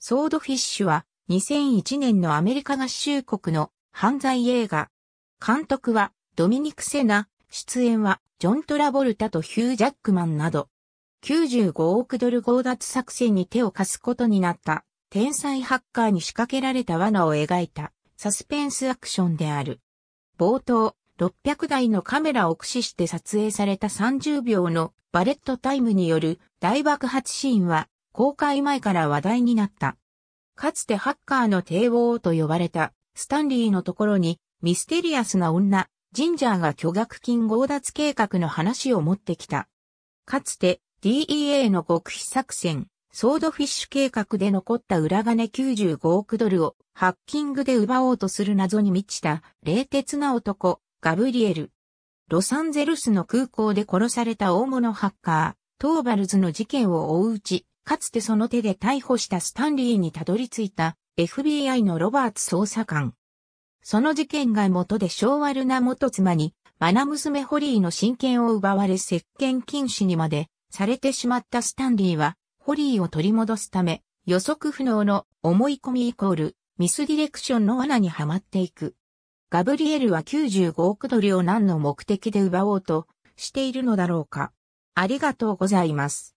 ソードフィッシュは2001年のアメリカ合衆国の犯罪映画。監督はドミニク・セナ、出演はジョン・トラボルタとヒュー・ジャックマンなど、95億ドル強奪作戦に手を貸すことになった天才ハッカーに仕掛けられた罠を描いたサスペンスアクションである。冒頭、600台のカメラを駆使して撮影された30秒のバレットタイムによる大爆発シーンは公開前から話題になった。かつてハッカーの帝王と呼ばれたスタンリーのところにミステリアスな女、ジンジャーが巨額金強奪計画の話を持ってきた。かつて DEA の極秘作戦、ソードフィッシュ計画で残った裏金95億ドルをハッキングで奪おうとする謎に満ちた冷徹な男、ガブリエル。ロサンゼルスの空港で殺された大物ハッカー、トーバルズの事件を追ううち、かつてその手で逮捕したスタンリーにたどり着いた FBI のロバーツ捜査官。その事件が元で昭和ルナ元妻に、マナ娘ホリーの親権を奪われ接見禁止にまでされてしまったスタンリーは、ホリーを取り戻すため、予測不能の思い込みイコールミスディレクションの罠にはまっていく。ガブリエルは95億ドルを何の目的で奪おうとしているのだろうか。ありがとうございます。